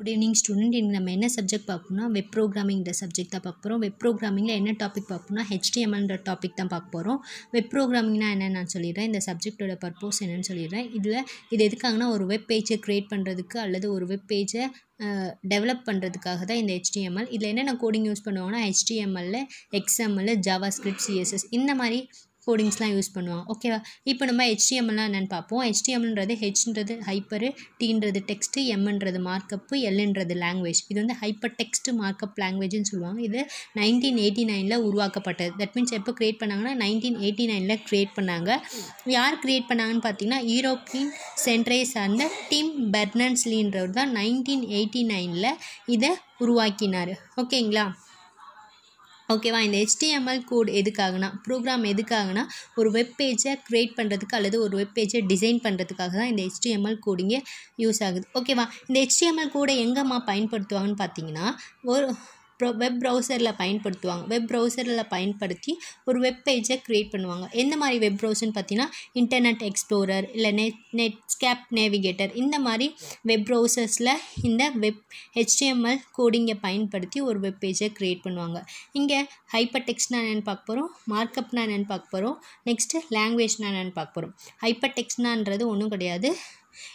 good evening student இங்கே நம்ம என்ன சப்ஜெக்ட் பார்ப்போம்னா வெப் ப்ரோக்ராமிங்கிற சப்ஜெக்ட் தான் பார்க்க போகிறோம் வெப் ப்ரோக்ராமிங்கில் என்ன டாபிக் பார்ப்போம்னா ஹெச்டிஎம்எல்ன்ற டாபிக் தான் பார்க்க போகிறோம் வெப் ப்ரோக்ராமிங்னா என்னென்னு நான் சொல்லிடுறேன் இந்த சப்ஜெக்டோட பர்பஸ் என்னென்னு சொல்லிடுறேன் இதில் இது எதுக்காகனா ஒரு வெப் பேஜை க்ரியேட் பண்ணுறதுக்கு அல்லது ஒரு வெப் பேஜை டெவலப் பண்ணுறதுக்காக தான் இந்த ஹெச்டிஎம்எல் இதில் என்னென்ன கோடிங் யூஸ் பண்ணுவாங்கன்னா ஹெச்டிஎம்எல்ல எக்ஸ்எம்எல் ஜாவா ஸ்கிரிப்ட் சிஎஸ்எஸ் இந்த மாதிரி கோடிங்ஸ்லாம் யூஸ் பண்ணுவாங்க ஓகேவா இப்போ நம்ம ஹெச்டிஎம்எல்லாம் என்னென்னு பார்ப்போம் ஹெச்டிஎம்ன்றது ஹெச்ன்றது ஹைப்பரு டீன்றது டெக்ஸ்ட்டு எம்ன்றது மார்க்கப்பு எல்ன்றது லாங்குவேஜ் இது வந்து ஹைப்பர் டெக்ஸ்ட் மார்க்கப் லாங்குவேஜ்னு சொல்லுவாங்க இது நைன்டீன் எயிட்டி நைனில் உருவாக்கப்பட்டது தட் மீன்ஸ் எப்போ க்ரியேட் பண்ணாங்கன்னா நைன்டீன் எயிட்டி நைனில் க்ரியேட் பண்ணாங்க யார் க்ரியேட் பண்ணாங்கன்னு பார்த்தீங்கன்னா யூரோப்பியன் சென்ட்ரை சார்ந்த டிம் பெர்னன்ஸ்லின்றவர் தான் நைன்டீன் எயிட்டி நைனில் இதை உருவாக்கினார் ஓகேங்களா ஓகேவா இந்த ஹெச்டிஎம்எல் கோட் எதுக்காகனா ப்ரோக்ராம் எதுக்காகனா ஒரு வெப் க்ரியேட் பண்ணுறதுக்கு அல்லது ஒரு வெப் டிசைன் பண்ணுறதுக்காக தான் இந்த ஹெச்டிஎம்எல் கோடிங்கே யூஸ் ஆகுது ஓகேவா இந்த ஹெச்டிஎம்எல் கோடை எங்கேம்மா பயன்படுத்துவாங்கன்னு பார்த்தீங்கன்னா ஒரு வெப் ப்ரௌசரில் பயன்படுத்துவாங்க வெப் ப்ரௌசரில் பயன்படுத்தி ஒரு வெப் பேஜை க்ரியேட் பண்ணுவாங்க எந்த மாதிரி வெப் ப்ரௌசர்னு பார்த்தீங்கன்னா இன்டர்நெட் எக்ஸ்ப்ளோரர் இல்லை நெட் நெட் ஸ்கேப் நேவிகேட்டர் இந்த மாதிரி வெப் ப்ரௌசர்ஸில் இந்த வெப் ஹெச்டிஎம்எல் கோடிங்கை பயன்படுத்தி ஒரு வெப் பேஜை க்ரியேட் பண்ணுவாங்க இங்கே ஹைப்பர் டெக்ஸ்ட்னா என்னென்னு பார்க்க போகிறோம் மார்க்கப்னா என்னென்னு பார்க்க போகிறோம் நெக்ஸ்ட்டு லாங்குவேஜ்னா என்னென்னு பார்க்க போகிறோம் ஹைப்பர் டெக்ஸ்ட்னான்றது ஒன்றும் கிடையாது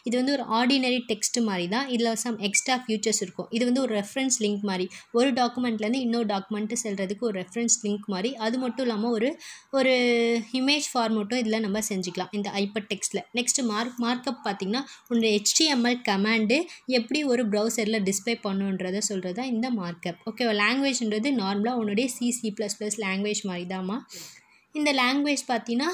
இது வந்து ஒரு ஆர்டினரி டெக்ஸ்ட் மாதிரி தான் இதில் சம் எக்ஸ்ட்ரா ஃபியூச்சர்ஸ் இருக்கும் இது வந்து ஒரு ரெஃபரன்ஸ் லிங்க் மாதிரி ஒரு டாக்குமெண்ட்லேருந்து இன்னொரு டாக்குமெண்ட்டு செல்கிறதுக்கு ஒரு ரெஃபரன்ஸ் லிங்க் மாதிரி அது மட்டும் இல்லாமல் ஒரு ஒரு இமேஜ் ஃபார்மட்டும் இதில் நம்ம செஞ்சுக்கலாம் இந்த ஐப்பர் டெக்ஸ்ட்டில் நெக்ஸ்ட்டு மார்க் மார்க்கப் பார்த்திங்கன்னா உன்னோட ஹெச்டிஎம்எல் கமாண்டு எப்படி ஒரு ப்ரௌசரில் டிஸ்பிளே பண்ணுன்றத சொல்கிறது தான் இந்த மார்க்கப் ஓகே லாங்குவேஜ்ன்றது நார்மலாக உன்னுடைய சிசி ப்ளஸ் ப்ளஸ் லாங்குவேஜ் மாதிரி தான்மா இந்த லாங்குவேஜ் பார்த்தீங்கன்னா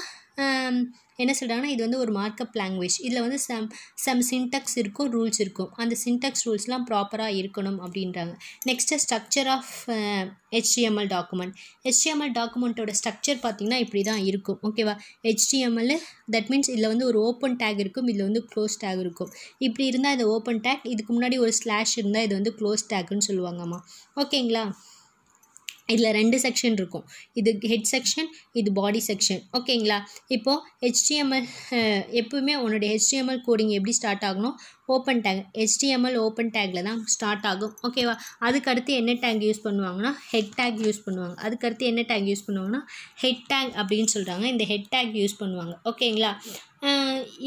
என்ன சொல்கிறாங்கன்னா இது வந்து ஒரு மார்க்கப் லாங்குவேஜ் இதில் வந்து சம் சம் சின்டெக்ஸ் இருக்கும் ரூல்ஸ் இருக்கும் அந்த சின்டெக்ஸ் ரூல்ஸ்லாம் ப்ராப்பராக இருக்கணும் அப்படின்றாங்க next structure of HTML document HTML டாக்குமெண்ட்டோட ஸ்ட்ரக்சர் பார்த்திங்கன்னா இப்படி தான் இருக்கும் ஓகேவா ஹெச்டிஎம்எல் தட் மீன்ஸ் இதில் வந்து ஒரு ஓப்பன் டேக் இருக்கும் இதில் வந்து க்ளோஸ் டேக் இருக்கும் இப்படி இருந்தால் இது ஓப்பன் டேக் இதுக்கு முன்னாடி ஒரு ஸ்லாஷ் இருந்தால் இது வந்து க்ளோஸ் டேக்குன்னு சொல்லுவாங்கம்மா ஓகேங்களா இதில் ரெண்டு செக்ஷன் இருக்கும் இது ஹெட் செக்ஷன் இது பாடி செக்ஷன் ஓகேங்களா இப்போது ஹெச்டிஎம்எல் எப்பவுமே உன்னோட ஹெச்டிஎம்எல் கோடிங் எப்படி ஸ்டார்ட் ஆகணும் ஓப்பன் டேக் ஹெச்டிஎம்எல் ஓப்பன் டேக்கில் தான் ஸ்டார்ட் ஆகும் ஓகேவா அதுக்கடுத்து என்ன டேங்க் யூஸ் பண்ணுவாங்கன்னா ஹெட் டேக் யூஸ் பண்ணுவாங்க அதுக்கடுத்து என்ன டேங்க் யூஸ் பண்ணுவாங்கன்னா ஹெட் டேங் அப்படின்னு சொல்கிறாங்க இந்த ஹெட் டேக் யூஸ் பண்ணுவாங்க ஓகேங்களா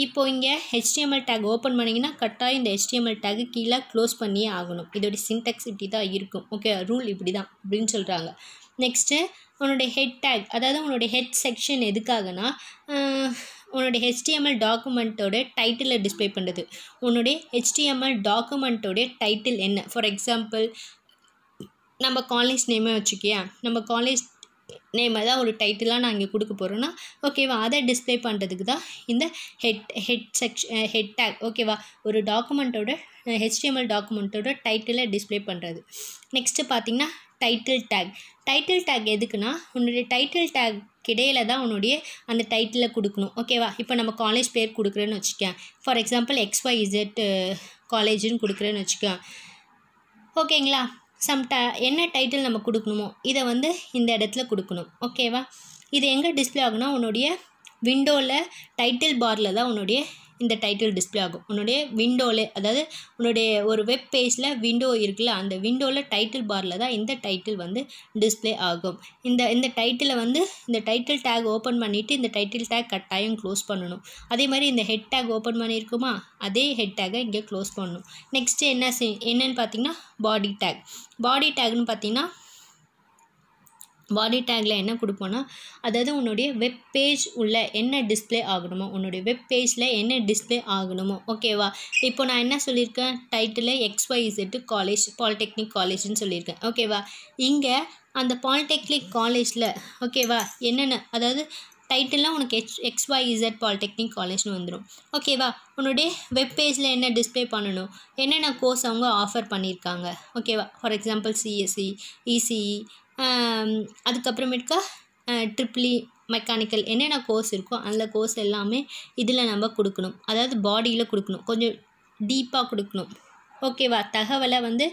இப்போ இங்கே ஹெச்டிஎம்எல் டேக் ஓப்பன் பண்ணிங்கன்னா கட்டாயம் இந்த ஹெச்டிஎம்எல் டேக்கு கீழே க்ளோஸ் பண்ணியே ஆகணும் இதோடைய சின்டெக்ஸ் இப்படி தான் இருக்கும் ஓகே ரூல் இப்படி தான் அப்படின்னு சொல்கிறாங்க நெக்ஸ்ட்டு உன்னுடைய ஹெட் டேக் அதாவது உன்னுடைய ஹெட் செக்ஷன் எதுக்காகனா உன்னுடைய ஹெச்டிஎம்எல் டாக்குமெண்ட்டோட டைட்டிலை டிஸ்பிளே பண்ணுறது உன்னுடைய ஹெச்டிஎம்எல் டாக்குமெண்ட்டோடைய டைட்டில் என்ன ஃபார் எக்ஸாம்பிள் நம்ம காலேஜ் நேமே வச்சுக்கியா நம்ம காலேஜ் நேம் தான் ஒரு டைட்டிலாக நான் இங்கே கொடுக்க போகிறோன்னா ஓகேவா அதை டிஸ்பிளே பண்ணுறதுக்கு தான் இந்த ஹெட் ஹெட் செக்ஷ் ஹெட் டேக் ஓகேவா ஒரு டாக்குமெண்ட்டோட ஹெச்டிஎம்எல் டாக்குமெண்ட்டோட டைட்டிலை டிஸ்பிளே பண்ணுறது நெக்ஸ்ட்டு பார்த்திங்கன்னா டைட்டில் டேக் டைட்டில் டேக் எதுக்குன்னா உன்னுடைய டைட்டில் டேக் கிடையில தான் உன்னுடைய அந்த டைட்டிலை கொடுக்கணும் ஓகேவா இப்போ நம்ம காலேஜ் பேர் கொடுக்குறேன்னு வச்சுக்கேன் ஃபார் எக்ஸாம்பிள் எக்ஸ்ஒய் இசட் காலேஜுன்னு கொடுக்குறேன்னு வச்சுக்கேன் ஓகேங்களா சம் ட என்ன டைட்டில் நம்ம கொடுக்கணுமோ இதை வந்து இந்த இடத்துல கொடுக்கணும் ஓகேவா இது எங்கே டிஸ்பிளே ஆகுனா உன்னுடைய விண்டோவில் டைட்டில் பாரில் தான் உன்னுடைய இந்த டைட்டில் டிஸ்பிளே ஆகும் உன்னுடைய விண்டோவில் அதாவது உன்னுடைய ஒரு வெப் பேஜில் விண்டோ இருக்குல்ல அந்த விண்டோவில் டைட்டில் பாரில் தான் இந்த டைட்டில் வந்து டிஸ்பிளே ஆகும் இந்த இந்த டைட்டிலை வந்து இந்த டைட்டில் டேக் ஓப்பன் பண்ணிவிட்டு இந்த டைட்டில் டேக் கட்டாயம் க்ளோஸ் பண்ணணும் அதே மாதிரி இந்த ஹெட் டேக் ஓப்பன் பண்ணியிருக்குமா அதே ஹெட் டேக்கை இங்கே க்ளோஸ் பண்ணணும் நெக்ஸ்ட்டு என்ன என்னென்னு பார்த்தீங்கன்னா பாடி டேக் பாடி டேக்னு பார்த்தீங்கன்னா பாடி டேக்கில் என்ன கொடுப்போன்னா அதாவது உன்னுடைய வெப் பேஜ் உள்ள என்ன டிஸ்பிளே ஆகணுமோ உன்னுடைய வெப் பேஜில் என்ன டிஸ்பிளே ஆகணுமோ ஓகேவா இப்போ நான் என்ன சொல்லியிருக்கேன் title X Y Z college polytechnic காலேஜ்னு சொல்லியிருக்கேன் ஓகேவா இங்கே அந்த பாலிடெக்னிக் காலேஜில் ஓகேவா என்னென்ன அதாவது டைட்டில்லாம் உனக்கு H X Y Z polytechnic காலேஜ்னு வந்துடும் ஓகேவா உன்னுடைய வெப் பேஜில் என்ன டிஸ்பிளே பண்ணணும் என்னென்ன கோர்ஸ் அவங்க ஆஃபர் பண்ணியிருக்காங்க ஓகேவா ஃபார் எக்ஸாம்பிள் சிஎஸ்சி இசிஇ அதுக்கப்புறமேட்டுக்கா ட்ரிப்ளி மெக்கானிக்கல் என்னென்ன கோர்ஸ் இருக்கோ அந்த கோர்ஸ் எல்லாமே இதில் நம்ம கொடுக்கணும் அதாவது பாடியில் கொடுக்கணும் கொஞ்சம் டீப்பாக கொடுக்கணும் ஓகேவா தகவலை வந்து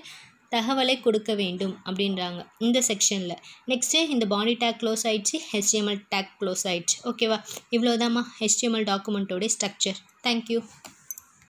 தகவலை கொடுக்க வேண்டும் அப்படின்றாங்க இந்த செக்ஷனில் நெக்ஸ்ட்டு இந்த பாடி டேக் க்ளோஸ் ஆகிடுச்சு ஹெச்டிஎம்எல் டேக் க்ளோஸ் ஆகிடுச்சு ஓகேவா இவ்வளோதாம்மா ஹெச்டிஎம்எல் டாக்குமெண்ட்டோடைய ஸ்ட்ரக்சர் தேங்க்யூ